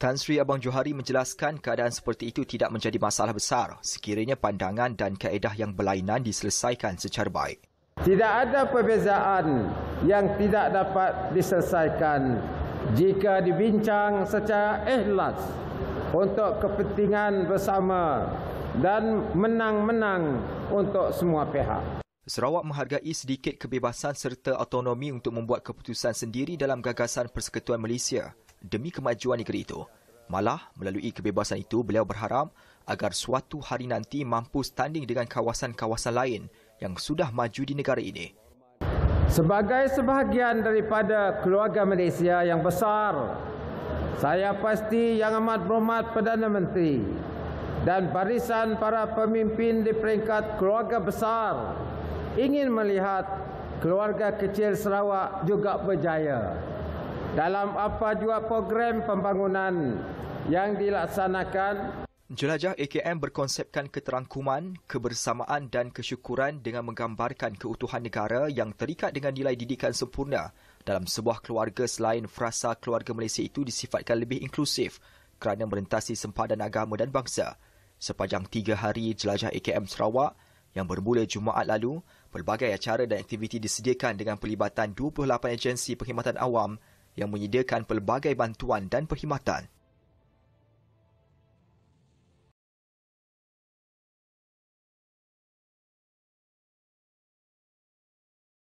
Tan Sri Abang Johari menjelaskan keadaan seperti itu tidak menjadi masalah besar sekiranya pandangan dan kaedah yang berlainan diselesaikan secara baik. Tidak ada perbezaan yang tidak dapat diselesaikan jika dibincang secara ikhlas untuk kepentingan bersama dan menang-menang untuk semua pihak. Sarawak menghargai sedikit kebebasan serta autonomi untuk membuat keputusan sendiri dalam gagasan Persekutuan Malaysia demi kemajuan negeri itu. Malah, melalui kebebasan itu, beliau berharap agar suatu hari nanti mampu standing dengan kawasan-kawasan lain yang sudah maju di negara ini. Sebagai sebahagian daripada keluarga Malaysia yang besar, saya pasti yang amat berhormat Perdana Menteri dan barisan para pemimpin di peringkat keluarga besar ingin melihat keluarga kecil Sarawak juga berjaya. Dalam apa jua program pembangunan yang dilaksanakan. Jelajah AKM berkonsepkan keterangkuman, kebersamaan dan kesyukuran dengan menggambarkan keutuhan negara yang terikat dengan nilai didikan sempurna. Dalam sebuah keluarga selain frasa keluarga Malaysia itu disifatkan lebih inklusif kerana merentasi sempadan agama dan bangsa. Sepanjang tiga hari jelajah AKM Sarawak yang bermula Jumaat lalu, pelbagai acara dan aktiviti disediakan dengan pelibatan 28 agensi perkhidmatan awam yang menyediakan pelbagai bantuan dan perkhidmatan.